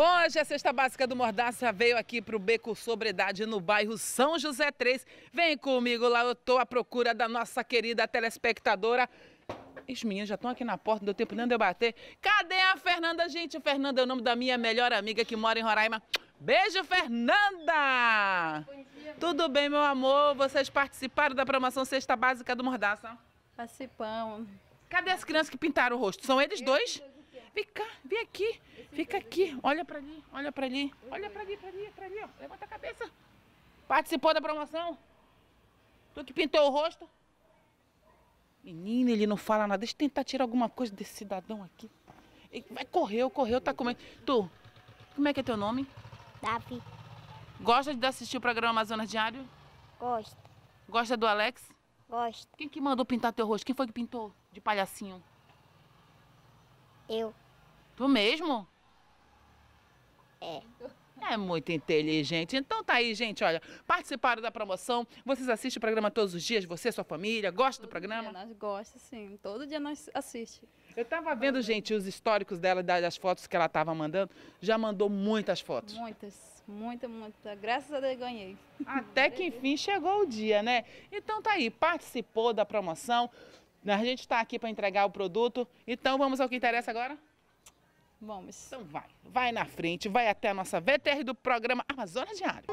Hoje, a cesta básica do Mordaça veio aqui para o Beco Sobredade, no bairro São José 3. Vem comigo lá, eu estou à procura da nossa querida telespectadora. As minhas já estão aqui na porta, não deu tempo nem de eu bater. Cadê a Fernanda? Gente, Fernanda é o nome da minha melhor amiga que mora em Roraima. Beijo, Fernanda! Bom dia. Tudo bem, meu amor? Vocês participaram da promoção Cesta Básica do Mordaça? Participamos. Cadê as crianças que pintaram o rosto? São eles dois? Vem cá, vem aqui. Fica aqui, olha pra ali, olha pra ali, olha pra ali, pra ali, pra ali, ó. Levanta a cabeça. Participou da promoção? Tu que pintou o rosto? Menina, ele não fala nada. Deixa eu tentar tirar alguma coisa desse cidadão aqui. Ele vai, correu, correu, tá comendo. Tu, como é que é teu nome? Davi. Gosta de assistir o programa Amazonas Diário? Gosto. Gosta do Alex? Gosto. Quem que mandou pintar teu rosto? Quem foi que pintou de palhacinho? Eu. Tu mesmo? É. é. muito inteligente. Então tá aí, gente, olha, participaram da promoção, vocês assistem o programa todos os dias, você, sua família, gosta todo do programa? Dia nós gosta, sim. Todo dia nós assistimos. Eu tava vendo, todo gente, dia. os históricos dela, das fotos que ela tava mandando, já mandou muitas fotos. Muitas, muita, muita. Graças a Deus ganhei. Até que enfim chegou o dia, né? Então tá aí, participou da promoção, a gente está aqui para entregar o produto, então vamos ao que interessa agora? Vamos. Então vai, vai na frente, vai até a nossa VTR do programa Amazonas Diário.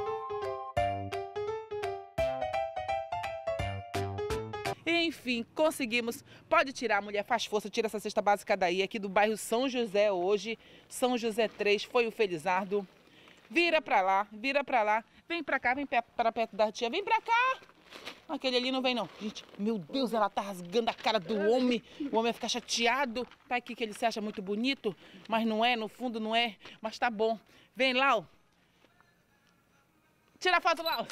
Enfim, conseguimos. Pode tirar, mulher, faz força, tira essa cesta básica daí, aqui do bairro São José hoje. São José 3, foi o Felizardo. Vira pra lá, vira pra lá. Vem pra cá, vem pra perto da tia, vem pra cá. Aquele ali não vem não. Gente, meu Deus, ela tá rasgando a cara do homem. O homem vai ficar chateado. Tá aqui que ele se acha muito bonito, mas não é, no fundo não é. Mas tá bom. Vem, Lau. Tira a foto, Lau.